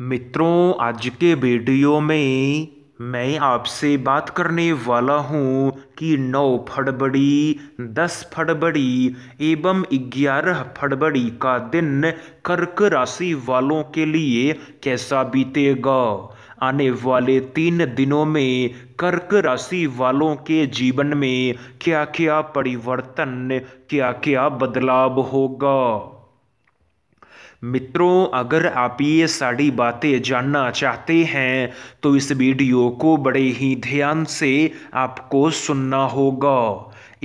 मित्रों आज के वीडियो में मैं आपसे बात करने वाला हूँ कि 9 फरवरी 10 फरवरी एवं 11 फरवरी का दिन कर्क राशि वालों के लिए कैसा बीतेगा आने वाले तीन दिनों में कर्क राशि वालों के जीवन में क्या क्या परिवर्तन क्या क्या बदलाव होगा मित्रों अगर आप ये सारी बातें जानना चाहते हैं तो इस वीडियो को बड़े ही ध्यान से आपको सुनना होगा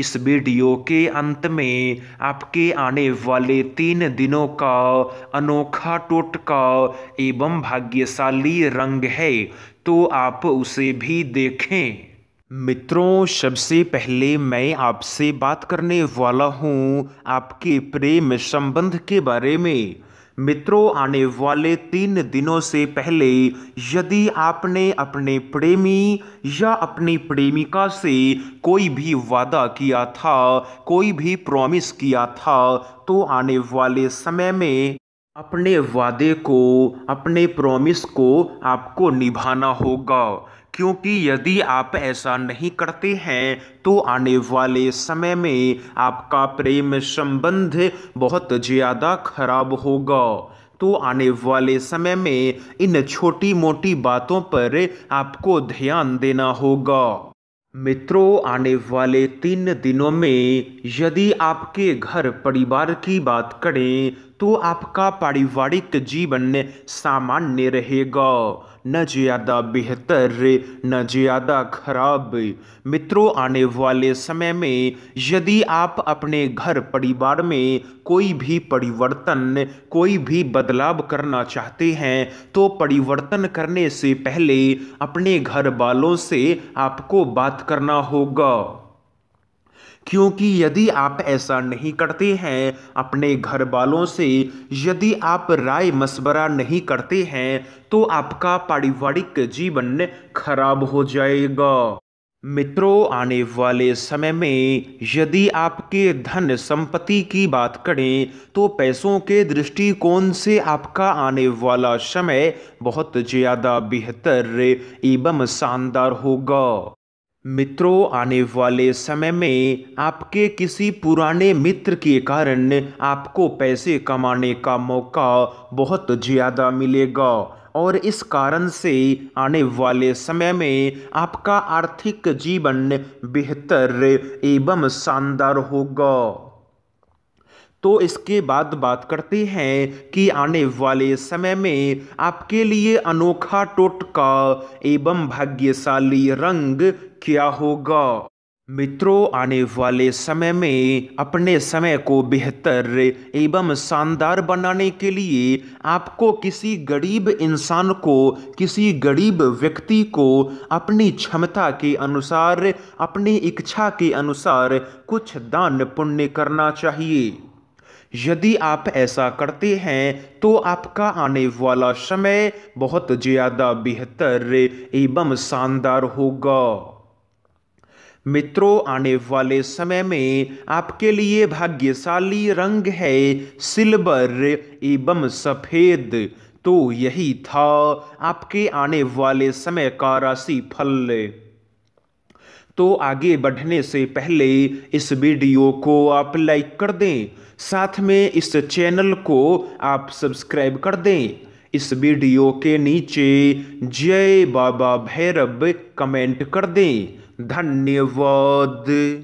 इस वीडियो के अंत में आपके आने वाले तीन दिनों का अनोखा टोटका एवं भाग्यशाली रंग है तो आप उसे भी देखें मित्रों सबसे पहले मैं आपसे बात करने वाला हूँ आपके प्रेम संबंध के बारे में मित्रों आने वाले तीन दिनों से पहले यदि आपने अपने प्रेमी या अपनी प्रेमिका से कोई भी वादा किया था कोई भी प्रॉमिस किया था तो आने वाले समय में अपने वादे को अपने प्रोमिस को आपको निभाना होगा क्योंकि यदि आप ऐसा नहीं करते हैं तो आने वाले समय में आपका प्रेम संबंध बहुत ज़्यादा खराब होगा तो आने वाले समय में इन छोटी मोटी बातों पर आपको ध्यान देना होगा मित्रों आने वाले तीन दिनों में यदि आपके घर परिवार की बात करें तो आपका पारिवारिक जीवन सामान्य रहेगा न ज़्यादा बेहतर न ज़्यादा खराब मित्रों आने वाले समय में यदि आप अपने घर परिवार में कोई भी परिवर्तन कोई भी बदलाव करना चाहते हैं तो परिवर्तन करने से पहले अपने घर वालों से आपको बात करना होगा क्योंकि यदि आप ऐसा नहीं करते हैं अपने घर वालों से यदि आप राय मशवरा नहीं करते हैं तो आपका पारिवारिक जीवन खराब हो जाएगा मित्रों आने वाले समय में यदि आपके धन संपत्ति की बात करें तो पैसों के दृष्टिकोण से आपका आने वाला समय बहुत ज़्यादा बेहतर एवं शानदार होगा मित्रों आने वाले समय में आपके किसी पुराने मित्र के कारण आपको पैसे कमाने का मौका बहुत ज़्यादा मिलेगा और इस कारण से आने वाले समय में आपका आर्थिक जीवन बेहतर एवं शानदार होगा तो इसके बाद बात करते हैं कि आने वाले समय में आपके लिए अनोखा टोटका एवं भाग्यशाली रंग किया होगा मित्रों आने वाले समय में अपने समय को बेहतर एवं शानदार बनाने के लिए आपको किसी गरीब इंसान को किसी गरीब व्यक्ति को अपनी क्षमता के अनुसार अपनी इच्छा के अनुसार कुछ दान पुण्य करना चाहिए यदि आप ऐसा करते हैं तो आपका आने वाला समय बहुत ज़्यादा बेहतर एवं शानदार होगा मित्रों आने वाले समय में आपके लिए भाग्यशाली रंग है सिल्वर एवं सफ़ेद तो यही था आपके आने वाले समय का राशि फल तो आगे बढ़ने से पहले इस वीडियो को आप लाइक कर दें साथ में इस चैनल को आप सब्सक्राइब कर दें इस वीडियो के नीचे जय बाबा भैरव कमेंट कर दें धन्यवाद